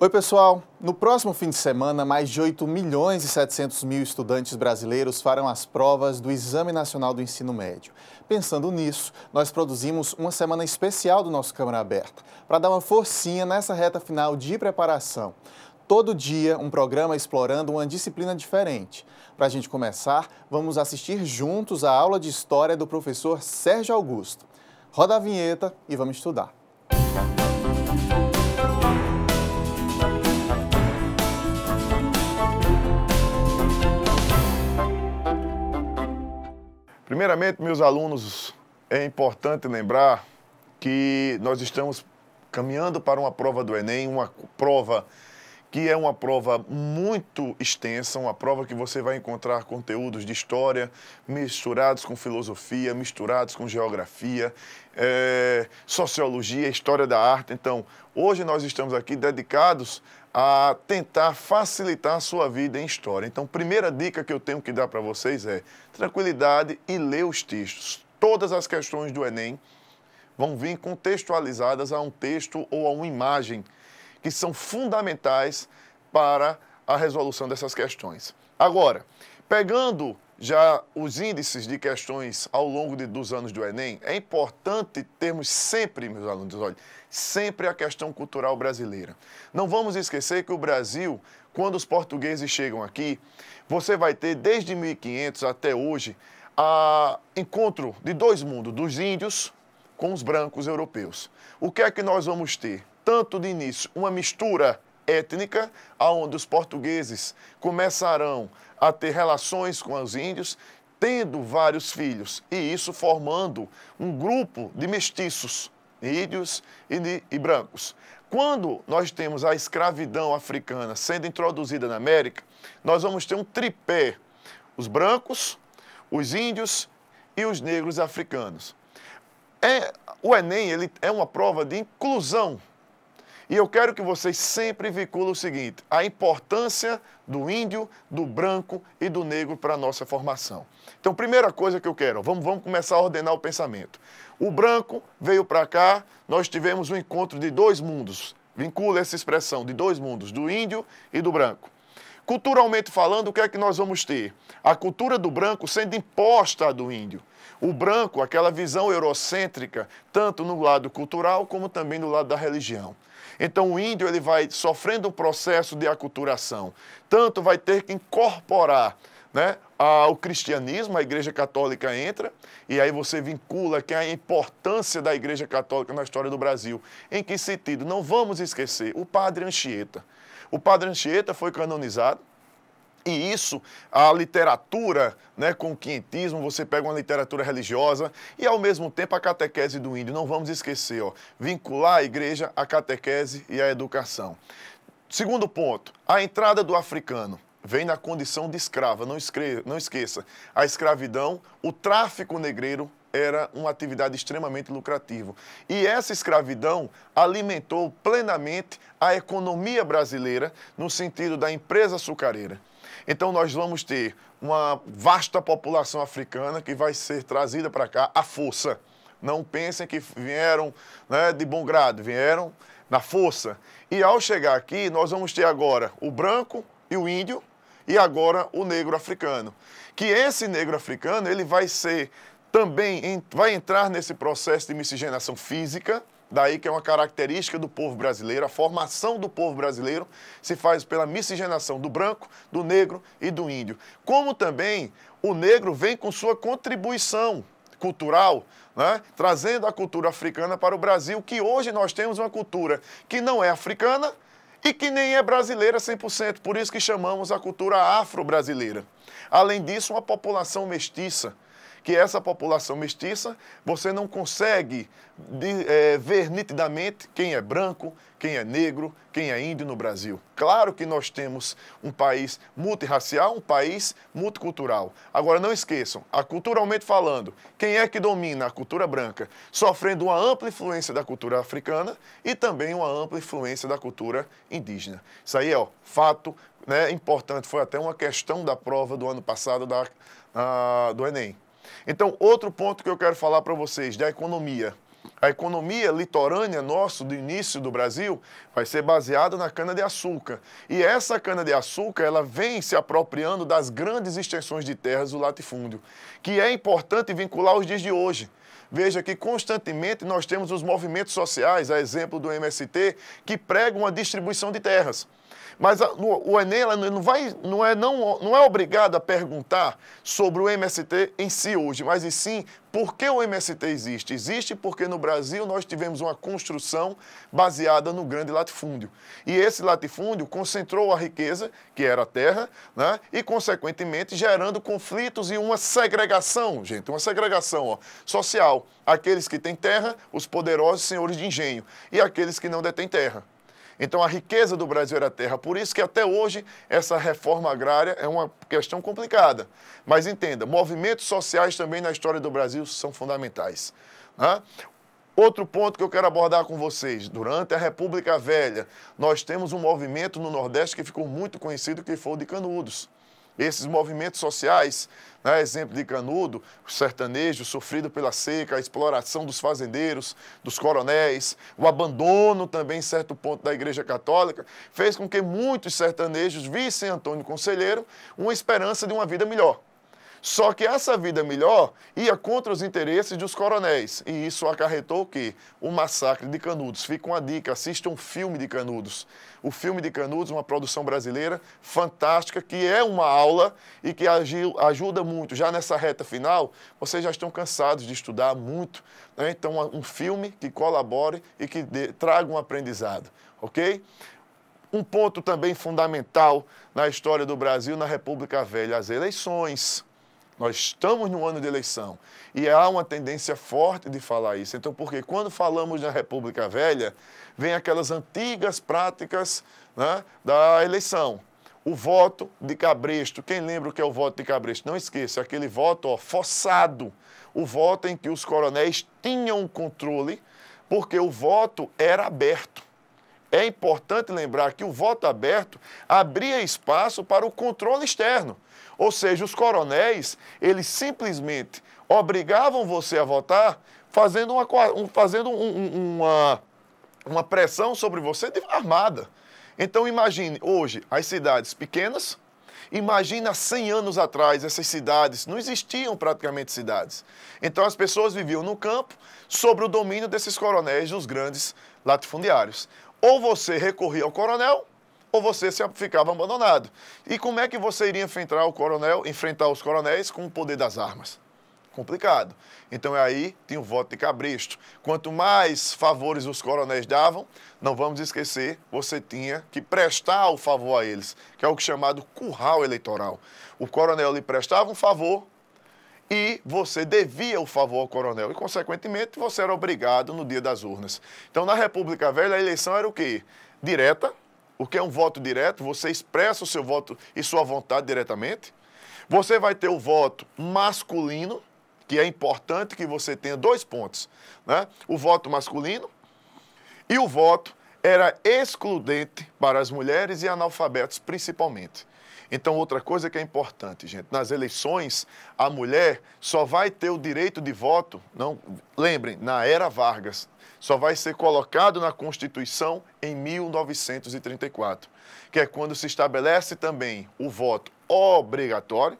Oi, pessoal. No próximo fim de semana, mais de 8 milhões e 700 mil estudantes brasileiros farão as provas do Exame Nacional do Ensino Médio. Pensando nisso, nós produzimos uma semana especial do nosso Câmara Aberta, para dar uma forcinha nessa reta final de preparação. Todo dia, um programa explorando uma disciplina diferente. Para a gente começar, vamos assistir juntos a aula de História do professor Sérgio Augusto. Roda a vinheta e vamos estudar. Primeiramente, meus alunos, é importante lembrar que nós estamos caminhando para uma prova do Enem, uma prova que é uma prova muito extensa, uma prova que você vai encontrar conteúdos de história misturados com filosofia, misturados com geografia, é, sociologia, história da arte. Então, hoje nós estamos aqui dedicados a tentar facilitar a sua vida em história. Então, primeira dica que eu tenho que dar para vocês é tranquilidade e ler os textos. Todas as questões do Enem vão vir contextualizadas a um texto ou a uma imagem que são fundamentais para a resolução dessas questões. Agora, pegando já os índices de questões ao longo de, dos anos do Enem, é importante termos sempre, meus alunos, olha, sempre a questão cultural brasileira. Não vamos esquecer que o Brasil, quando os portugueses chegam aqui, você vai ter desde 1500 até hoje a encontro de dois mundos, dos índios com os brancos europeus. O que é que nós vamos ter? tanto de início uma mistura étnica, onde os portugueses começarão a ter relações com os índios, tendo vários filhos, e isso formando um grupo de mestiços, índios e, de, e brancos. Quando nós temos a escravidão africana sendo introduzida na América, nós vamos ter um tripé: os brancos, os índios e os negros africanos. É, o Enem ele é uma prova de inclusão e eu quero que vocês sempre vinculem o seguinte: a importância do índio, do branco e do negro para a nossa formação. Então, primeira coisa que eu quero, vamos, vamos começar a ordenar o pensamento. O branco veio para cá, nós tivemos um encontro de dois mundos. Vincula essa expressão de dois mundos, do índio e do branco. Culturalmente falando, o que é que nós vamos ter? A cultura do branco sendo imposta à do índio. O branco, aquela visão eurocêntrica, tanto no lado cultural como também no lado da religião. Então o índio ele vai sofrendo um processo de aculturação. Tanto vai ter que incorporar né, ao cristianismo, a Igreja Católica entra, e aí você vincula que é a importância da Igreja Católica na história do Brasil. Em que sentido? Não vamos esquecer o padre Anchieta. O padre Anchieta foi canonizado e isso, a literatura né, com o quintismo, você pega uma literatura religiosa e, ao mesmo tempo, a catequese do índio. Não vamos esquecer, ó, vincular a igreja à catequese e à educação. Segundo ponto, a entrada do africano vem na condição de escrava. Não, escre não esqueça, a escravidão, o tráfico negreiro era uma atividade extremamente lucrativa. E essa escravidão alimentou plenamente a economia brasileira no sentido da empresa açucareira. Então nós vamos ter uma vasta população africana que vai ser trazida para cá à força. Não pensem que vieram né, de bom grado, vieram na força. E ao chegar aqui, nós vamos ter agora o branco e o índio e agora o negro africano. Que esse negro africano, ele vai ser também, vai entrar nesse processo de miscigenação física, Daí que é uma característica do povo brasileiro, a formação do povo brasileiro se faz pela miscigenação do branco, do negro e do índio. Como também o negro vem com sua contribuição cultural, né? trazendo a cultura africana para o Brasil, que hoje nós temos uma cultura que não é africana e que nem é brasileira 100%, por isso que chamamos a cultura afro-brasileira. Além disso, uma população mestiça, que essa população mestiça, você não consegue de, é, ver nitidamente quem é branco, quem é negro, quem é índio no Brasil. Claro que nós temos um país multirracial, um país multicultural. Agora, não esqueçam, a culturalmente falando, quem é que domina a cultura branca? Sofrendo uma ampla influência da cultura africana e também uma ampla influência da cultura indígena. Isso aí é ó, fato né, importante, foi até uma questão da prova do ano passado da, uh, do Enem. Então, outro ponto que eu quero falar para vocês da economia. A economia litorânea nosso do início do Brasil vai ser baseada na cana-de-açúcar. E essa cana-de-açúcar, ela vem se apropriando das grandes extensões de terras do latifúndio, que é importante vincular os dias de hoje. Veja que constantemente nós temos os movimentos sociais, a exemplo do MST, que pregam a distribuição de terras. Mas a, o, o Enem não, vai, não, é, não, não é obrigado a perguntar sobre o MST em si hoje, mas e sim por que o MST existe? Existe porque no Brasil nós tivemos uma construção baseada no grande latifúndio. E esse latifúndio concentrou a riqueza, que era a terra, né? e, consequentemente, gerando conflitos e uma segregação, gente, uma segregação ó, social. Aqueles que têm terra, os poderosos senhores de engenho, e aqueles que não detêm terra. Então a riqueza do Brasil era terra. Por isso que até hoje essa reforma agrária é uma questão complicada. Mas entenda, movimentos sociais também na história do Brasil são fundamentais. Né? Outro ponto que eu quero abordar com vocês. Durante a República Velha, nós temos um movimento no Nordeste que ficou muito conhecido, que foi o de Canudos. Esses movimentos sociais, né, exemplo de Canudo, o sertanejo sofrido pela seca, a exploração dos fazendeiros, dos coronéis, o abandono também, em certo ponto, da Igreja Católica, fez com que muitos sertanejos vissem Antônio Conselheiro uma esperança de uma vida melhor. Só que essa vida melhor ia contra os interesses dos coronéis. E isso acarretou o quê? O massacre de Canudos. Fica uma dica, assista um filme de Canudos. O filme de Canudos, uma produção brasileira fantástica, que é uma aula e que ajuda muito. Já nessa reta final, vocês já estão cansados de estudar muito. Né? Então, um filme que colabore e que dê, traga um aprendizado, ok? Um ponto também fundamental na história do Brasil, na República Velha, as eleições. Nós estamos no ano de eleição e há uma tendência forte de falar isso. Então, porque quando falamos da República Velha, vem aquelas antigas práticas né, da eleição. O voto de cabresto, quem lembra o que é o voto de cabresto? Não esqueça, aquele voto ó, forçado, o voto em que os coronéis tinham controle, porque o voto era aberto. É importante lembrar que o voto aberto abria espaço para o controle externo. Ou seja, os coronéis, eles simplesmente obrigavam você a votar fazendo uma, fazendo um, uma, uma pressão sobre você de armada. Então imagine hoje as cidades pequenas, Imagina 100 anos atrás, essas cidades, não existiam praticamente cidades. Então as pessoas viviam no campo, sob o domínio desses coronéis dos grandes latifundiários. Ou você recorria ao coronel, ou você se ficava abandonado. E como é que você iria enfrentar o coronel, enfrentar os coronéis com o poder das armas? Complicado. Então é aí tinha o voto de cabresto. Quanto mais favores os coronéis davam, não vamos esquecer, você tinha que prestar o favor a eles, que é o é chamado curral eleitoral. O coronel lhe prestava um favor, e você devia o favor ao coronel e, consequentemente, você era obrigado no dia das urnas. Então, na República Velha, a eleição era o quê? Direta o que é um voto direto, você expressa o seu voto e sua vontade diretamente. Você vai ter o voto masculino, que é importante que você tenha dois pontos, né? O voto masculino e o voto era excludente para as mulheres e analfabetos principalmente. Então, outra coisa que é importante, gente, nas eleições, a mulher só vai ter o direito de voto, não, lembrem, na era Vargas, só vai ser colocado na Constituição em 1934, que é quando se estabelece também o voto obrigatório,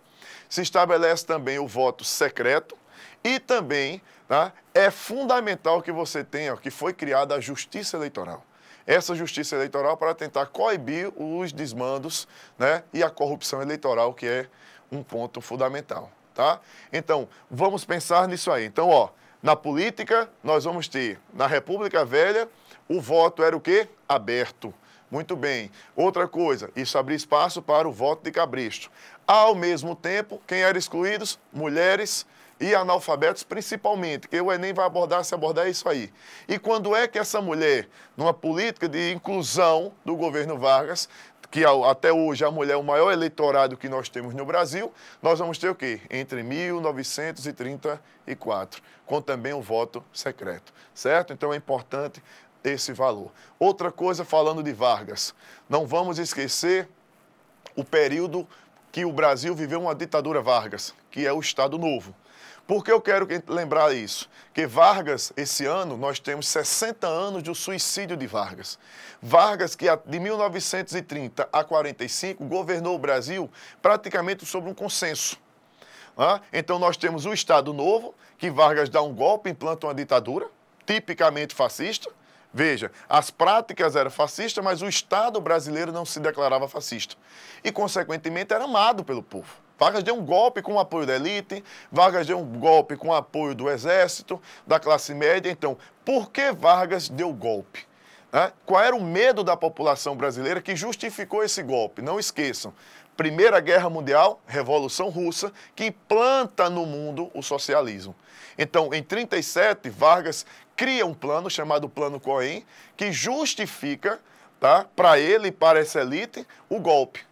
se estabelece também o voto secreto e também tá, é fundamental que você tenha, que foi criada a justiça eleitoral essa justiça eleitoral para tentar coibir os desmandos né, e a corrupção eleitoral, que é um ponto fundamental. Tá? Então, vamos pensar nisso aí. Então, ó, na política, nós vamos ter, na República Velha, o voto era o quê? Aberto. Muito bem. Outra coisa, isso abria espaço para o voto de cabresto. Ao mesmo tempo, quem era excluídos? Mulheres, e analfabetos principalmente, que o Enem vai abordar, se abordar é isso aí. E quando é que essa mulher, numa política de inclusão do governo Vargas, que até hoje a mulher é o maior eleitorado que nós temos no Brasil, nós vamos ter o quê? Entre 1934, com também o voto secreto, certo? Então é importante esse valor. Outra coisa falando de Vargas, não vamos esquecer o período que o Brasil viveu uma ditadura Vargas, que é o Estado Novo. Por que eu quero lembrar isso? Que Vargas, esse ano, nós temos 60 anos do suicídio de Vargas. Vargas, que de 1930 a 45 governou o Brasil praticamente sobre um consenso. Então, nós temos o Estado Novo, que Vargas dá um golpe, implanta uma ditadura, tipicamente fascista. Veja, as práticas eram fascistas, mas o Estado brasileiro não se declarava fascista. E, consequentemente, era amado pelo povo. Vargas deu um golpe com o apoio da elite, Vargas deu um golpe com o apoio do exército, da classe média. Então, por que Vargas deu golpe? Né? Qual era o medo da população brasileira que justificou esse golpe? Não esqueçam. Primeira Guerra Mundial, Revolução Russa, que implanta no mundo o socialismo. Então, em 37, Vargas cria um plano chamado Plano Cohen, que justifica tá, para ele e para essa elite o golpe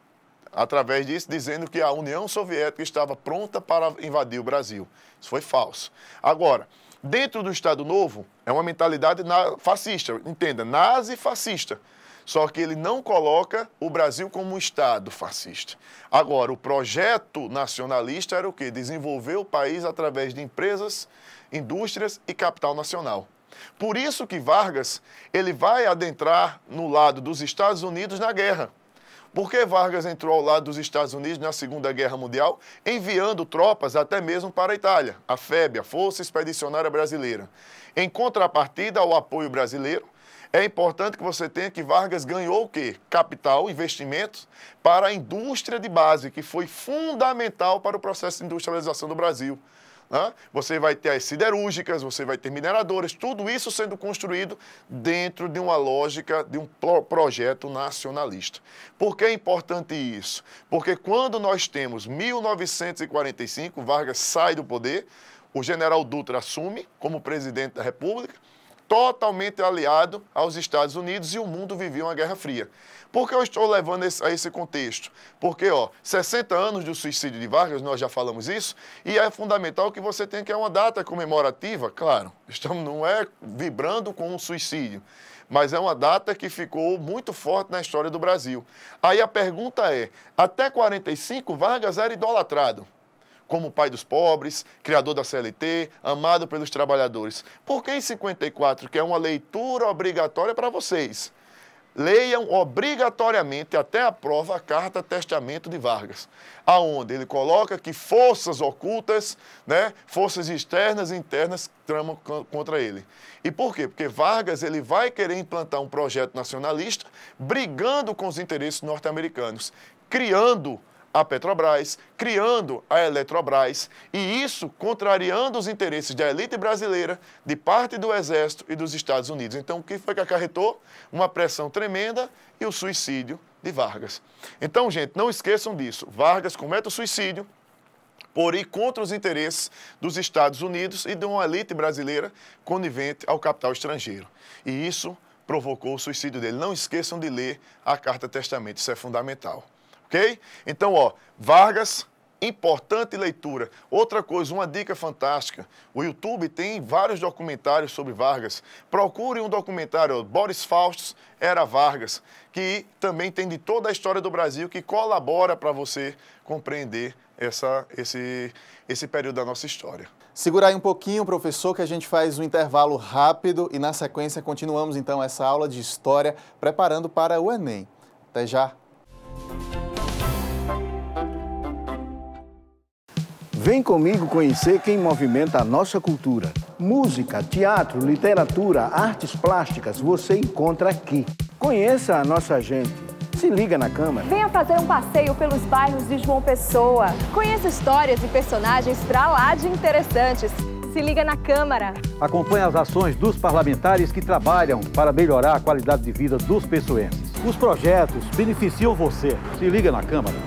através disso, dizendo que a União Soviética estava pronta para invadir o Brasil. Isso foi falso. Agora, dentro do Estado Novo, é uma mentalidade fascista, entenda, nazi-fascista. Só que ele não coloca o Brasil como um Estado fascista. Agora, o projeto nacionalista era o quê? Desenvolver o país através de empresas, indústrias e capital nacional. Por isso que Vargas ele vai adentrar no lado dos Estados Unidos na guerra. Por que Vargas entrou ao lado dos Estados Unidos na Segunda Guerra Mundial, enviando tropas até mesmo para a Itália, a FEB, a Força Expedicionária Brasileira? Em contrapartida ao apoio brasileiro, é importante que você tenha que Vargas ganhou o quê? Capital, investimentos para a indústria de base, que foi fundamental para o processo de industrialização do Brasil. Né? Você vai ter as siderúrgicas, você vai ter mineradoras, tudo isso sendo construído dentro de uma lógica de um projeto nacionalista. Por que é importante isso? Porque quando nós temos 1945, Vargas sai do poder, o general Dutra assume como presidente da República, totalmente aliado aos Estados Unidos e o mundo vivia uma Guerra Fria. Por que eu estou levando esse, a esse contexto? Porque, ó, 60 anos do suicídio de Vargas, nós já falamos isso, e é fundamental que você tenha que é uma data comemorativa, claro, estamos, não é vibrando com um suicídio, mas é uma data que ficou muito forte na história do Brasil. Aí a pergunta é, até 45 Vargas era idolatrado como pai dos pobres, criador da CLT, amado pelos trabalhadores. Por que em 54, que é uma leitura obrigatória para vocês? Leiam obrigatoriamente até a prova a carta testamento de Vargas, aonde ele coloca que forças ocultas, né, forças externas e internas tramam contra ele. E por quê? Porque Vargas ele vai querer implantar um projeto nacionalista brigando com os interesses norte-americanos, criando a Petrobras, criando a Eletrobras, e isso contrariando os interesses da elite brasileira, de parte do Exército e dos Estados Unidos. Então, o que foi que acarretou? Uma pressão tremenda e o suicídio de Vargas. Então, gente, não esqueçam disso. Vargas comete o suicídio por ir contra os interesses dos Estados Unidos e de uma elite brasileira conivente ao capital estrangeiro. E isso provocou o suicídio dele. Não esqueçam de ler a Carta Testamento, isso é fundamental ok? Então, ó, Vargas, importante leitura. Outra coisa, uma dica fantástica. O YouTube tem vários documentários sobre Vargas. Procure um documentário, Boris Faustos era Vargas, que também tem de toda a história do Brasil, que colabora para você compreender essa, esse, esse período da nossa história. Segura aí um pouquinho, professor, que a gente faz um intervalo rápido e na sequência continuamos então essa aula de história preparando para o Enem. Até já! Vem comigo conhecer quem movimenta a nossa cultura. Música, teatro, literatura, artes plásticas, você encontra aqui. Conheça a nossa gente. Se liga na Câmara. Venha fazer um passeio pelos bairros de João Pessoa. Conheça histórias e personagens pra lá de interessantes. Se liga na Câmara. Acompanhe as ações dos parlamentares que trabalham para melhorar a qualidade de vida dos pessoenses. Os projetos beneficiam você. Se liga na Câmara.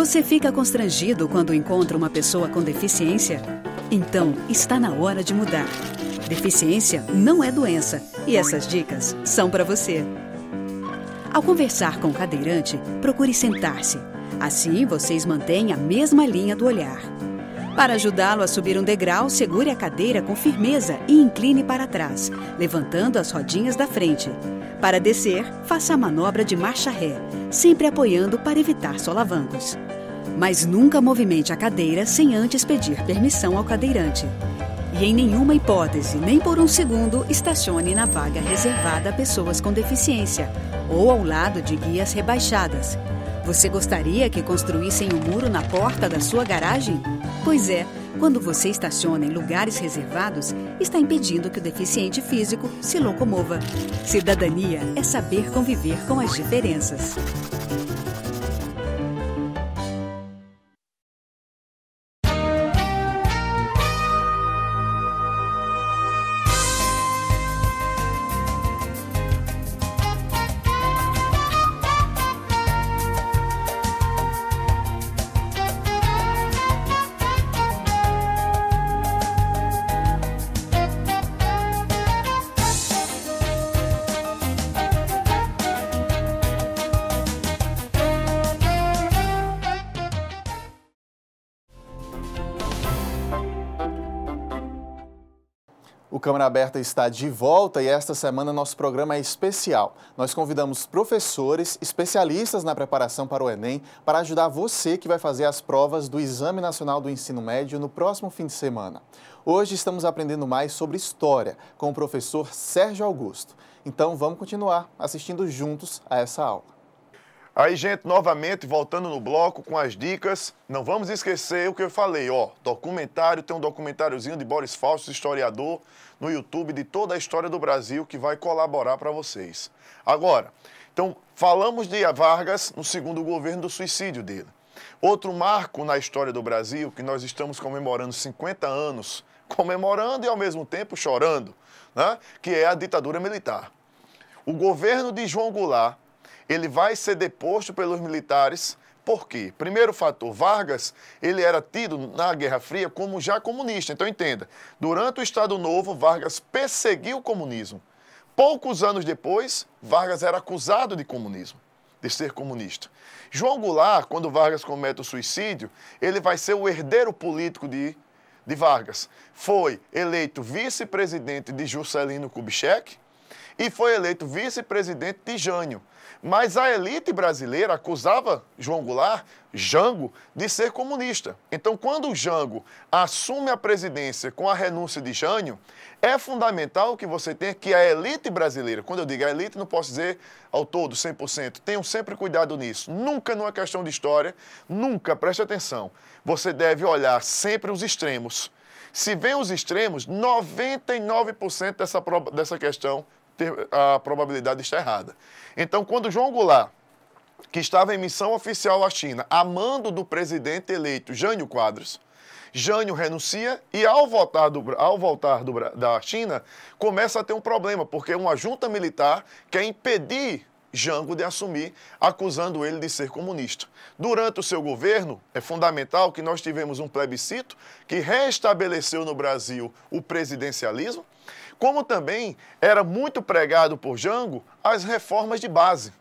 Você fica constrangido quando encontra uma pessoa com deficiência? Então, está na hora de mudar. Deficiência não é doença e essas dicas são para você. Ao conversar com o cadeirante, procure sentar-se. Assim, vocês mantêm a mesma linha do olhar. Para ajudá-lo a subir um degrau, segure a cadeira com firmeza e incline para trás, levantando as rodinhas da frente. Para descer, faça a manobra de marcha ré, sempre apoiando para evitar solavancos. Mas nunca movimente a cadeira sem antes pedir permissão ao cadeirante. E em nenhuma hipótese, nem por um segundo, estacione na vaga reservada a pessoas com deficiência ou ao lado de guias rebaixadas. Você gostaria que construíssem um muro na porta da sua garagem? Pois é, quando você estaciona em lugares reservados, está impedindo que o deficiente físico se locomova. Cidadania é saber conviver com as diferenças. Câmara Aberta está de volta e esta semana nosso programa é especial. Nós convidamos professores, especialistas na preparação para o Enem, para ajudar você que vai fazer as provas do Exame Nacional do Ensino Médio no próximo fim de semana. Hoje estamos aprendendo mais sobre história com o professor Sérgio Augusto. Então vamos continuar assistindo juntos a essa aula. Aí, gente, novamente, voltando no bloco com as dicas, não vamos esquecer o que eu falei, ó, documentário, tem um documentáriozinho de Boris Fausto, historiador, no YouTube de toda a história do Brasil que vai colaborar para vocês. Agora, então, falamos de Vargas no segundo governo do suicídio dele. Outro marco na história do Brasil, que nós estamos comemorando 50 anos, comemorando e ao mesmo tempo chorando, né? que é a ditadura militar. O governo de João Goulart ele vai ser deposto pelos militares. Por quê? Primeiro fator, Vargas, ele era tido na Guerra Fria como já comunista. Então entenda, durante o Estado Novo, Vargas perseguiu o comunismo. Poucos anos depois, Vargas era acusado de comunismo, de ser comunista. João Goulart, quando Vargas comete o suicídio, ele vai ser o herdeiro político de, de Vargas. Foi eleito vice-presidente de Juscelino Kubitschek e foi eleito vice-presidente de Jânio. Mas a elite brasileira acusava João Goulart, Jango, de ser comunista. Então, quando Jango assume a presidência com a renúncia de Jânio, é fundamental que você tenha que a elite brasileira, quando eu digo a elite, não posso dizer ao todo 100%, tenham sempre cuidado nisso. Nunca numa questão de história, nunca, preste atenção, você deve olhar sempre os extremos. Se vem os extremos, 99% dessa, dessa questão ter, a probabilidade está errada. Então, quando João Goulart, que estava em missão oficial à China, a mando do presidente eleito Jânio Quadros, Jânio renuncia e, ao voltar, do, ao voltar do, da China, começa a ter um problema, porque uma junta militar quer impedir Jango de assumir, acusando ele de ser comunista. Durante o seu governo, é fundamental que nós tivemos um plebiscito que restabeleceu no Brasil o presidencialismo como também era muito pregado por Jango as reformas de base.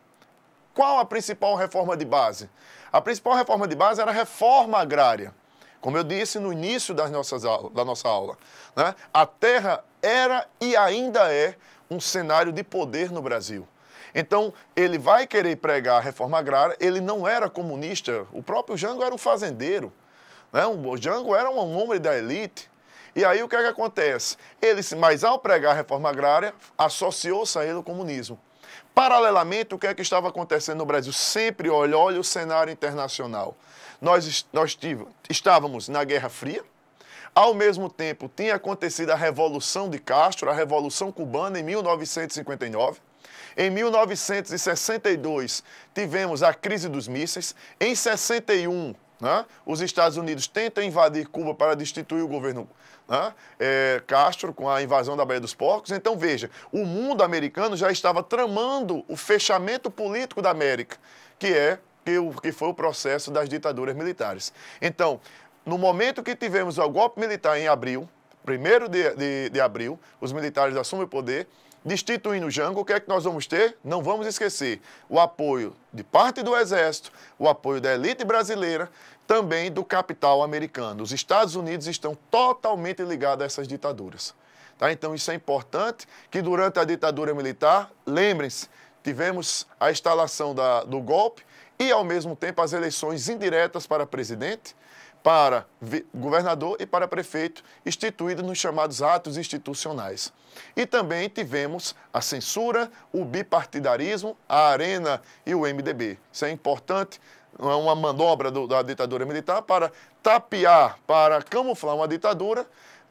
Qual a principal reforma de base? A principal reforma de base era a reforma agrária. Como eu disse no início das nossas aulas, da nossa aula, né? a terra era e ainda é um cenário de poder no Brasil. Então, ele vai querer pregar a reforma agrária, ele não era comunista, o próprio Jango era um fazendeiro. Né? O Jango era um homem da elite, e aí o que, é que acontece? Ele, mas ao pregar a reforma agrária, associou-se a ele o comunismo. Paralelamente, o que é que estava acontecendo no Brasil? Sempre olha, olha o cenário internacional. Nós, nós estávamos na Guerra Fria, ao mesmo tempo tinha acontecido a Revolução de Castro, a Revolução Cubana em 1959. Em 1962, tivemos a crise dos mísseis. Em 61, né? Os Estados Unidos tentam invadir Cuba para destituir o governo né? é, Castro com a invasão da Baía dos Porcos. Então, veja, o mundo americano já estava tramando o fechamento político da América, que é que, o, que foi o processo das ditaduras militares. Então, no momento que tivemos o golpe militar em abril, primeiro de, de, de abril, os militares assumem o poder, destituindo Jango, o que é que nós vamos ter? Não vamos esquecer o apoio de parte do Exército, o apoio da elite brasileira, também do capital americano. Os Estados Unidos estão totalmente ligados a essas ditaduras. Tá? Então, isso é importante que durante a ditadura militar, lembrem-se, tivemos a instalação da, do golpe, e, ao mesmo tempo, as eleições indiretas para presidente, para governador e para prefeito, instituídos nos chamados atos institucionais. E também tivemos a censura, o bipartidarismo, a Arena e o MDB. Isso é importante, É uma manobra do, da ditadura militar para tapear, para camuflar uma ditadura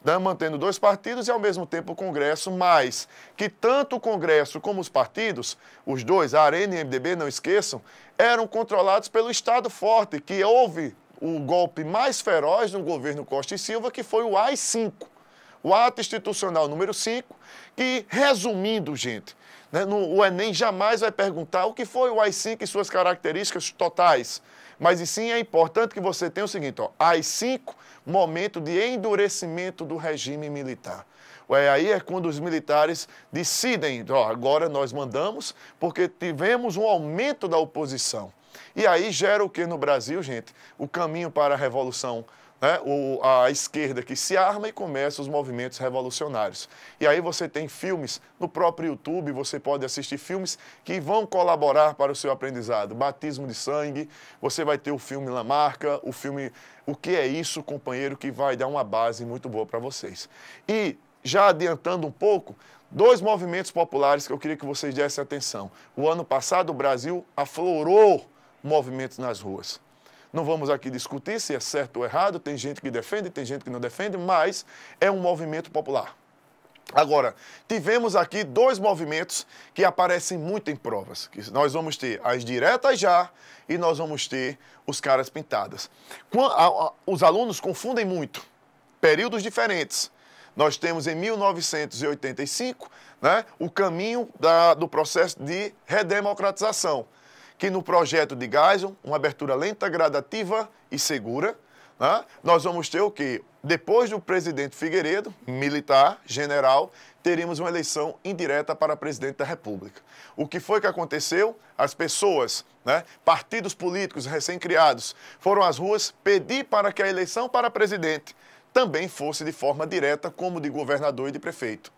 né, mantendo dois partidos e, ao mesmo tempo, o Congresso, mas que tanto o Congresso como os partidos, os dois, a Arena e a MDB, não esqueçam, eram controlados pelo Estado forte, que houve o golpe mais feroz no governo Costa e Silva, que foi o AI-5, o ato institucional número 5, que, resumindo, gente, né, no, o Enem jamais vai perguntar o que foi o AI-5 e suas características totais, mas e sim é importante que você tenha o seguinte, ó, AI-5 momento de endurecimento do regime militar. É, aí é quando os militares decidem, ó, agora nós mandamos, porque tivemos um aumento da oposição. E aí gera o que no Brasil, gente? O caminho para a revolução né, o, a esquerda que se arma e começa os movimentos revolucionários. E aí você tem filmes no próprio YouTube, você pode assistir filmes que vão colaborar para o seu aprendizado. Batismo de Sangue, você vai ter o filme Marca, o filme O que é isso, companheiro, que vai dar uma base muito boa para vocês. E já adiantando um pouco, dois movimentos populares que eu queria que vocês dessem atenção. O ano passado o Brasil aflorou movimentos nas ruas. Não vamos aqui discutir se é certo ou errado, tem gente que defende, tem gente que não defende, mas é um movimento popular. Agora, tivemos aqui dois movimentos que aparecem muito em provas. Que nós vamos ter as diretas já e nós vamos ter os caras pintadas. Os alunos confundem muito, períodos diferentes. Nós temos em 1985 né, o caminho da, do processo de redemocratização que no projeto de Gaison, uma abertura lenta, gradativa e segura, né, nós vamos ter o que? Depois do presidente Figueiredo, militar, general, teríamos uma eleição indireta para presidente da República. O que foi que aconteceu? As pessoas, né, partidos políticos recém-criados, foram às ruas pedir para que a eleição para presidente também fosse de forma direta, como de governador e de prefeito.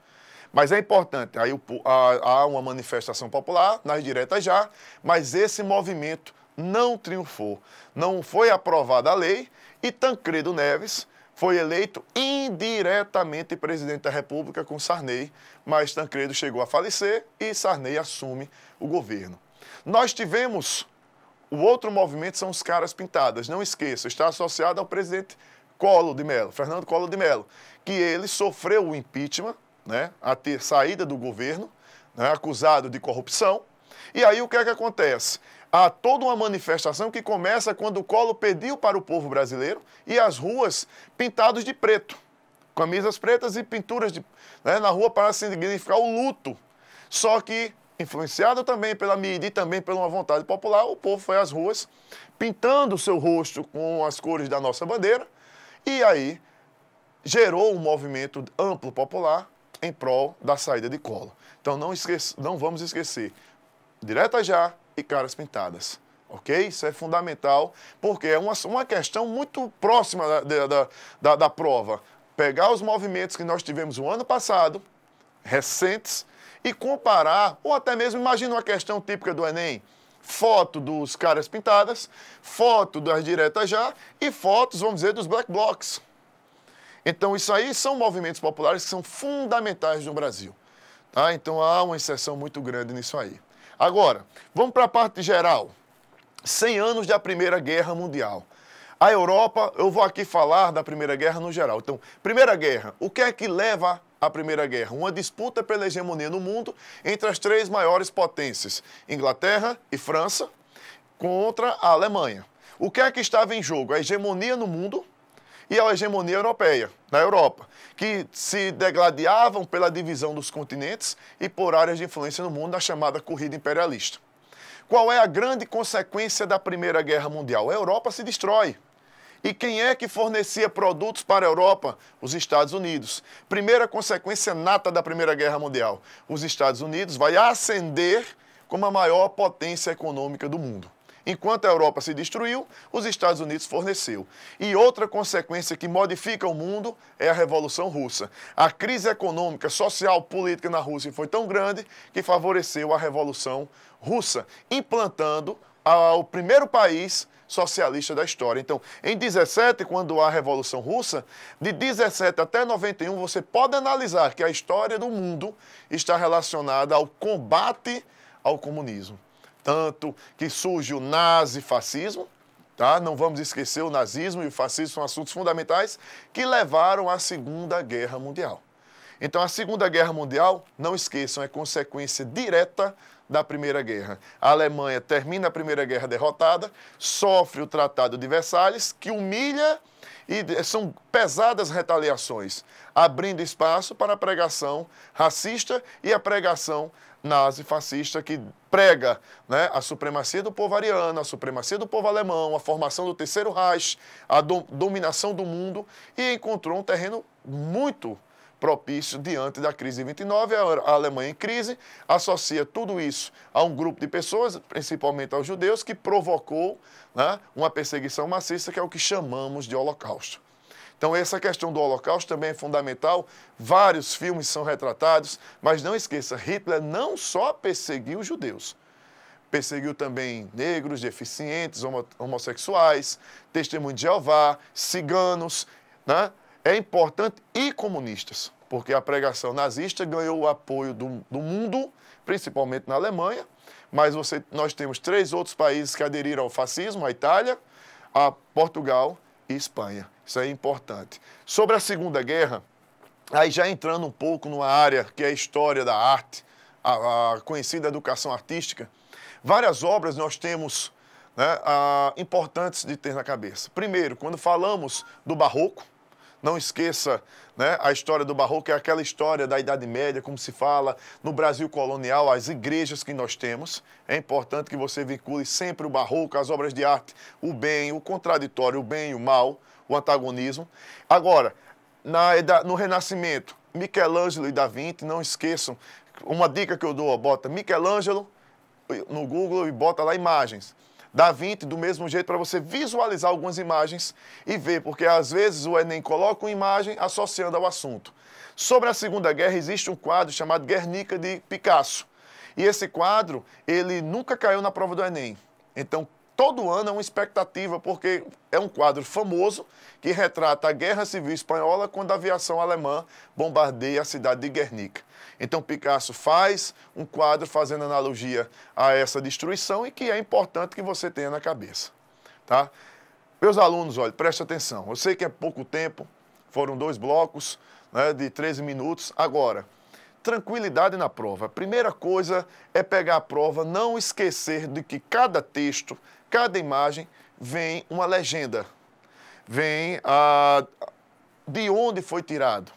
Mas é importante, aí o, há, há uma manifestação popular nas diretas já, mas esse movimento não triunfou. Não foi aprovada a lei e Tancredo Neves foi eleito indiretamente presidente da República com Sarney, mas Tancredo chegou a falecer e Sarney assume o governo. Nós tivemos o outro movimento são os caras pintadas. Não esqueça, está associado ao presidente Colo de Mello, Fernando Colo de Mello, que ele sofreu o impeachment né, a ter saída do governo, né, acusado de corrupção. E aí o que é que acontece? Há toda uma manifestação que começa quando o Colo pediu para o povo brasileiro e as ruas pintadas de preto, camisas pretas e pinturas de, né, na rua para significar o luto. Só que influenciado também pela mídia e também pela uma vontade popular, o povo foi às ruas pintando o seu rosto com as cores da nossa bandeira e aí gerou um movimento amplo popular em prol da saída de cola. Então não, não vamos esquecer, direta já e caras pintadas. Ok? Isso é fundamental, porque é uma, uma questão muito próxima da, da, da, da prova. Pegar os movimentos que nós tivemos o ano passado, recentes, e comparar, ou até mesmo imagina uma questão típica do Enem, foto dos caras pintadas, foto das diretas já e fotos, vamos dizer, dos black blocks. Então, isso aí são movimentos populares que são fundamentais no Brasil. Tá? Então, há uma inserção muito grande nisso aí. Agora, vamos para a parte geral. 100 anos da Primeira Guerra Mundial. A Europa, eu vou aqui falar da Primeira Guerra no geral. Então, Primeira Guerra, o que é que leva à Primeira Guerra? Uma disputa pela hegemonia no mundo entre as três maiores potências, Inglaterra e França, contra a Alemanha. O que é que estava em jogo? A hegemonia no mundo, e a hegemonia europeia, na Europa, que se degladiavam pela divisão dos continentes e por áreas de influência no mundo a chamada corrida imperialista. Qual é a grande consequência da Primeira Guerra Mundial? A Europa se destrói. E quem é que fornecia produtos para a Europa? Os Estados Unidos. Primeira consequência nata da Primeira Guerra Mundial. Os Estados Unidos vai ascender como a maior potência econômica do mundo. Enquanto a Europa se destruiu, os Estados Unidos forneceu. E outra consequência que modifica o mundo é a Revolução Russa. A crise econômica, social, política na Rússia foi tão grande que favoreceu a Revolução Russa, implantando o primeiro país socialista da história. Então, em 17, quando há a Revolução Russa, de 17 até 91, você pode analisar que a história do mundo está relacionada ao combate ao comunismo tanto que surge o nazifascismo, tá? não vamos esquecer o nazismo e o fascismo são assuntos fundamentais que levaram à Segunda Guerra Mundial. Então, a Segunda Guerra Mundial, não esqueçam, é consequência direta da Primeira Guerra. A Alemanha termina a Primeira Guerra derrotada, sofre o Tratado de Versalhes, que humilha e eh, são pesadas retaliações, abrindo espaço para a pregação racista e a pregação nazifascista que prega né, a supremacia do povo ariano, a supremacia do povo alemão, a formação do terceiro Reich, a do, dominação do mundo e encontrou um terreno muito propício diante da crise de 29, a Alemanha em crise, associa tudo isso a um grupo de pessoas, principalmente aos judeus, que provocou né, uma perseguição maciça que é o que chamamos de holocausto. Então, essa questão do Holocausto também é fundamental. Vários filmes são retratados, mas não esqueça: Hitler não só perseguiu judeus, perseguiu também negros, deficientes, homo homossexuais, testemunhos de Jeová, ciganos. Né? É importante e comunistas, porque a pregação nazista ganhou o apoio do, do mundo, principalmente na Alemanha. Mas você, nós temos três outros países que aderiram ao fascismo: a Itália, a Portugal e a Espanha. Isso aí é importante. Sobre a Segunda Guerra, aí já entrando um pouco numa área que é a história da arte, a, a conhecida educação artística, várias obras nós temos né, a, importantes de ter na cabeça. Primeiro, quando falamos do Barroco, não esqueça né, a história do Barroco, é aquela história da Idade Média, como se fala no Brasil colonial, as igrejas que nós temos. É importante que você vincule sempre o Barroco, as obras de arte, o bem, o contraditório, o bem e o mal, o antagonismo. Agora, na, no Renascimento, Michelangelo e Da Vinci, não esqueçam, uma dica que eu dou, bota Michelangelo no Google e bota lá imagens. Da Vinci, do mesmo jeito, para você visualizar algumas imagens e ver, porque às vezes o Enem coloca uma imagem associando ao assunto. Sobre a Segunda Guerra, existe um quadro chamado Guernica de Picasso. E esse quadro, ele nunca caiu na prova do Enem. Então, todo ano é uma expectativa, porque é um quadro famoso que retrata a Guerra Civil Espanhola quando a aviação alemã bombardeia a cidade de Guernica. Então Picasso faz um quadro fazendo analogia a essa destruição e que é importante que você tenha na cabeça. Tá? Meus alunos, olha, preste atenção. Eu sei que é pouco tempo, foram dois blocos né, de 13 minutos. Agora, tranquilidade na prova. A primeira coisa é pegar a prova, não esquecer de que cada texto, cada imagem vem uma legenda, vem a, ah, de onde foi tirado.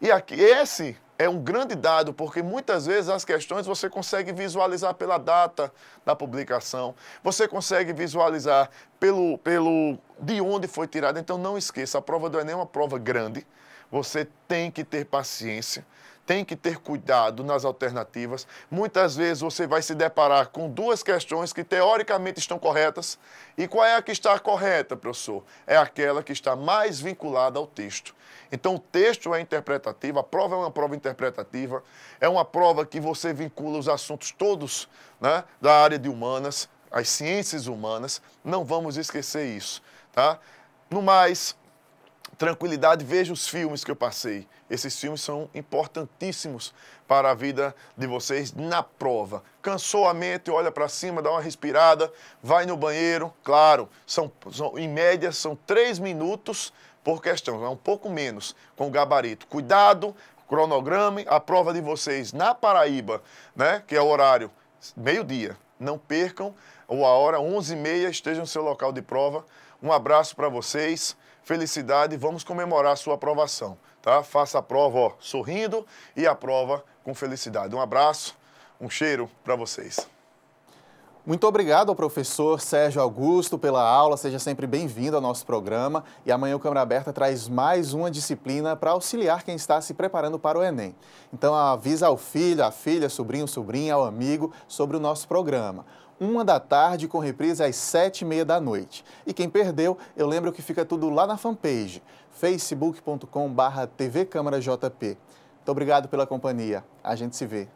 E aqui, esse é um grande dado, porque muitas vezes as questões você consegue visualizar pela data da publicação, você consegue visualizar pelo, pelo de onde foi tirado. Então não esqueça, a prova do Enem é uma prova grande, você tem que ter paciência, tem que ter cuidado nas alternativas. Muitas vezes você vai se deparar com duas questões que teoricamente estão corretas. E qual é a que está correta, professor? É aquela que está mais vinculada ao texto. Então, o texto é interpretativo, a prova é uma prova interpretativa, é uma prova que você vincula os assuntos todos né, da área de humanas, as ciências humanas. Não vamos esquecer isso. Tá? No mais, tranquilidade, veja os filmes que eu passei. Esses filmes são importantíssimos para a vida de vocês na prova. Cansou a mente, olha para cima, dá uma respirada, vai no banheiro. Claro, são, são em média são três minutos por questão, é um pouco menos com o gabarito. Cuidado, cronograma, a prova de vocês na Paraíba, né, que é o horário meio-dia. Não percam, ou a hora 11h30 esteja no seu local de prova. Um abraço para vocês felicidade, vamos comemorar a sua aprovação, tá? Faça a prova ó, sorrindo e a prova com felicidade. Um abraço, um cheiro para vocês. Muito obrigado ao professor Sérgio Augusto pela aula, seja sempre bem-vindo ao nosso programa. E amanhã o Câmara Aberta traz mais uma disciplina para auxiliar quem está se preparando para o Enem. Então avisa ao filho, à filha, sobrinho, sobrinha, ao amigo sobre o nosso programa uma da tarde, com reprise às sete e meia da noite. E quem perdeu, eu lembro que fica tudo lá na fanpage, facebook.com.br TV Câmara JP. Muito obrigado pela companhia. A gente se vê.